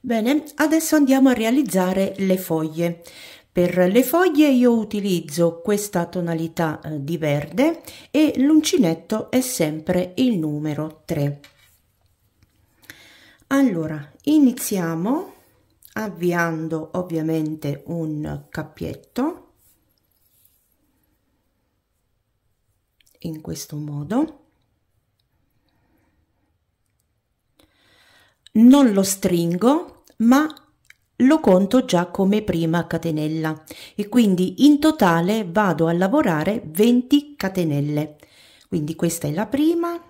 Bene, adesso andiamo a realizzare le foglie. Per le foglie io utilizzo questa tonalità eh, di verde e l'uncinetto è sempre il numero 3. Allora, iniziamo avviando ovviamente un cappietto in questo modo non lo stringo ma lo conto già come prima catenella e quindi in totale vado a lavorare 20 catenelle quindi questa è la prima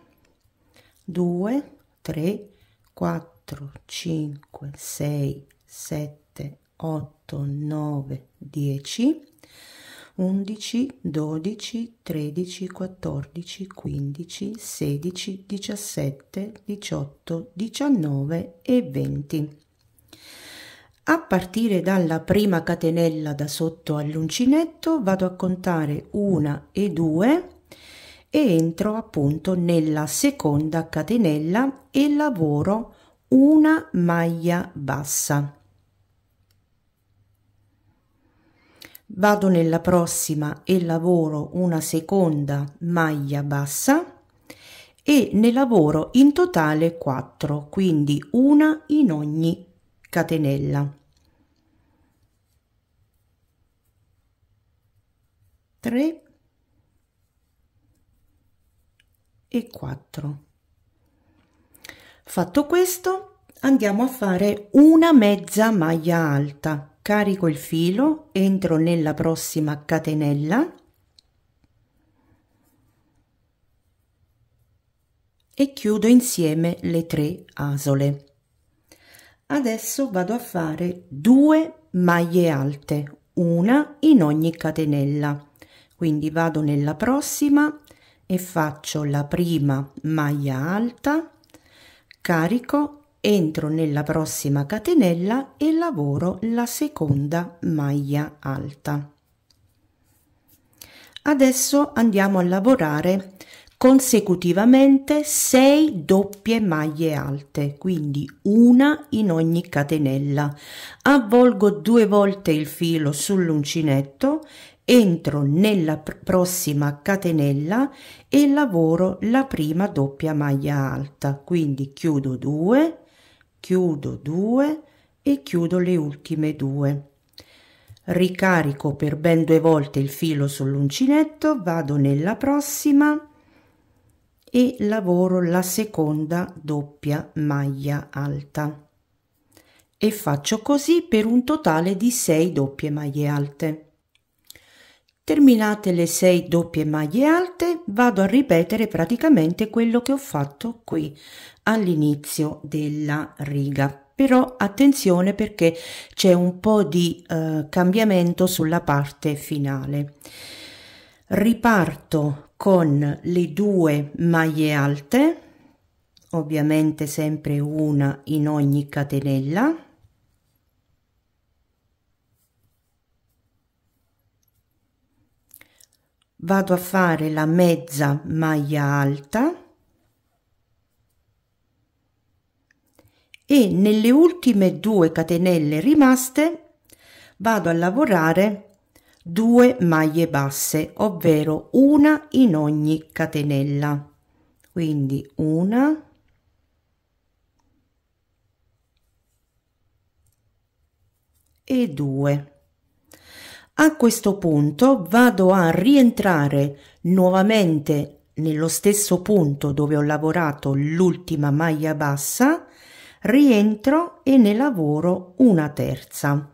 2 3 4 5 6 7 8 9 10 11, 12, 13, 14, 15, 16, 17, 18, 19 e 20. A partire dalla prima catenella da sotto all'uncinetto vado a contare una e due e entro appunto nella seconda catenella e lavoro una maglia bassa vado nella prossima e lavoro una seconda maglia bassa e ne lavoro in totale 4 quindi una in ogni catenella 3 e 4 fatto questo andiamo a fare una mezza maglia alta carico il filo, entro nella prossima catenella e chiudo insieme le tre asole. Adesso vado a fare due maglie alte, una in ogni catenella. Quindi vado nella prossima e faccio la prima maglia alta, carico entro nella prossima catenella e lavoro la seconda maglia alta adesso andiamo a lavorare consecutivamente 6 doppie maglie alte quindi una in ogni catenella avvolgo due volte il filo sull'uncinetto entro nella pr prossima catenella e lavoro la prima doppia maglia alta quindi chiudo 2 chiudo 2 e chiudo le ultime due ricarico per ben due volte il filo sull'uncinetto vado nella prossima e lavoro la seconda doppia maglia alta e faccio così per un totale di 6 doppie maglie alte Terminate le 6 doppie maglie alte vado a ripetere praticamente quello che ho fatto qui all'inizio della riga però attenzione perché c'è un po' di eh, cambiamento sulla parte finale riparto con le due maglie alte ovviamente sempre una in ogni catenella vado a fare la mezza maglia alta e nelle ultime due catenelle rimaste vado a lavorare due maglie basse ovvero una in ogni catenella quindi una e due a questo punto vado a rientrare nuovamente nello stesso punto dove ho lavorato l'ultima maglia bassa, rientro e ne lavoro una terza.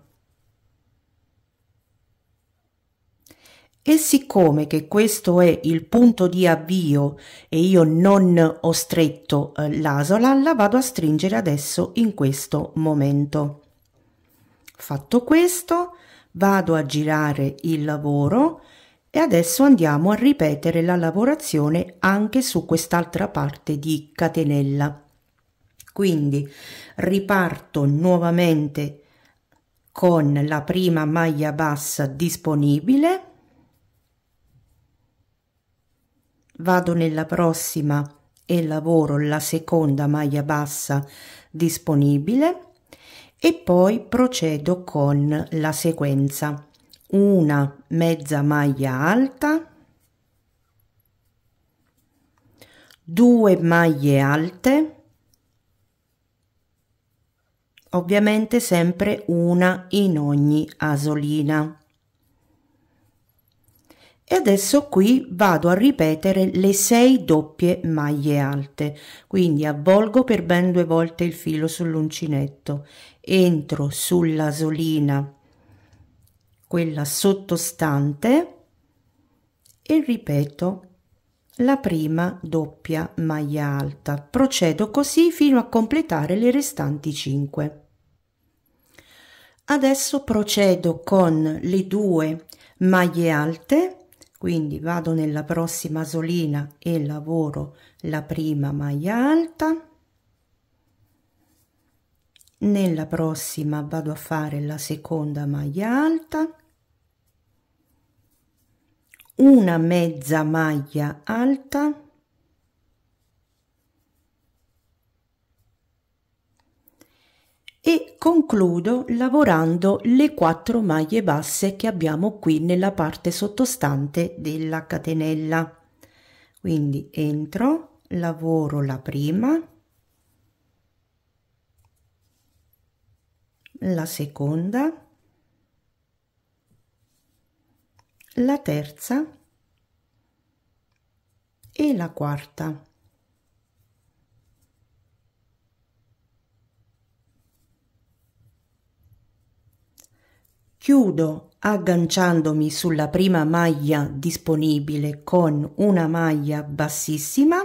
E siccome che questo è il punto di avvio e io non ho stretto eh, l'asola, la vado a stringere adesso in questo momento. Fatto questo, vado a girare il lavoro e adesso andiamo a ripetere la lavorazione anche su quest'altra parte di catenella. Quindi riparto nuovamente con la prima maglia bassa disponibile, vado nella prossima e lavoro la seconda maglia bassa disponibile e poi procedo con la sequenza una mezza maglia alta due maglie alte ovviamente sempre una in ogni asolina e adesso qui vado a ripetere le 6 doppie maglie alte quindi avvolgo per ben due volte il filo sull'uncinetto entro sulla solina quella sottostante e ripeto la prima doppia maglia alta procedo così fino a completare le restanti 5 adesso procedo con le due maglie alte quindi vado nella prossima solina e lavoro la prima maglia alta nella prossima vado a fare la seconda maglia alta una mezza maglia alta e concludo lavorando le quattro maglie basse che abbiamo qui nella parte sottostante della catenella quindi entro lavoro la prima la seconda la terza e la quarta Chiudo agganciandomi sulla prima maglia disponibile con una maglia bassissima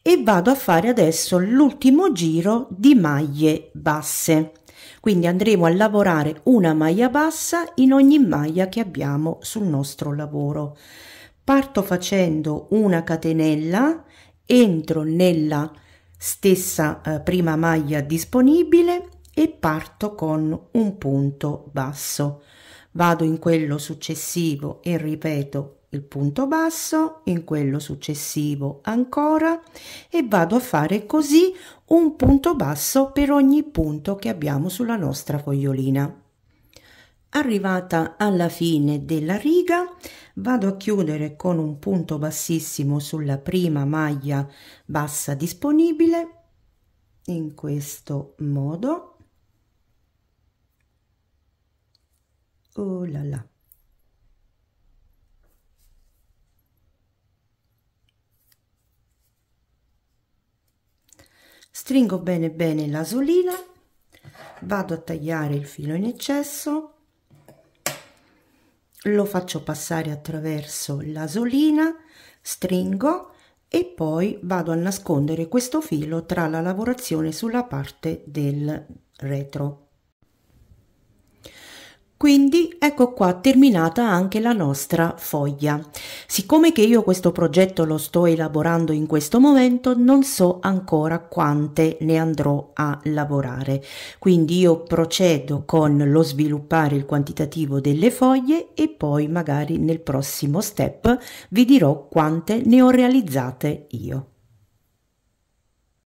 e vado a fare adesso l'ultimo giro di maglie basse. Quindi andremo a lavorare una maglia bassa in ogni maglia che abbiamo sul nostro lavoro. Parto facendo una catenella, entro nella stessa eh, prima maglia disponibile e parto con un punto basso. Vado in quello successivo e ripeto il punto basso, in quello successivo ancora e vado a fare così un punto basso per ogni punto che abbiamo sulla nostra fogliolina. Arrivata alla fine della riga vado a chiudere con un punto bassissimo sulla prima maglia bassa disponibile in questo modo Oh là là. Stringo bene bene l'asolina, vado a tagliare il filo in eccesso, lo faccio passare attraverso l'asolina, stringo e poi vado a nascondere questo filo tra la lavorazione sulla parte del retro. Quindi ecco qua terminata anche la nostra foglia. Siccome che io questo progetto lo sto elaborando in questo momento, non so ancora quante ne andrò a lavorare. Quindi io procedo con lo sviluppare il quantitativo delle foglie e poi magari nel prossimo step vi dirò quante ne ho realizzate io.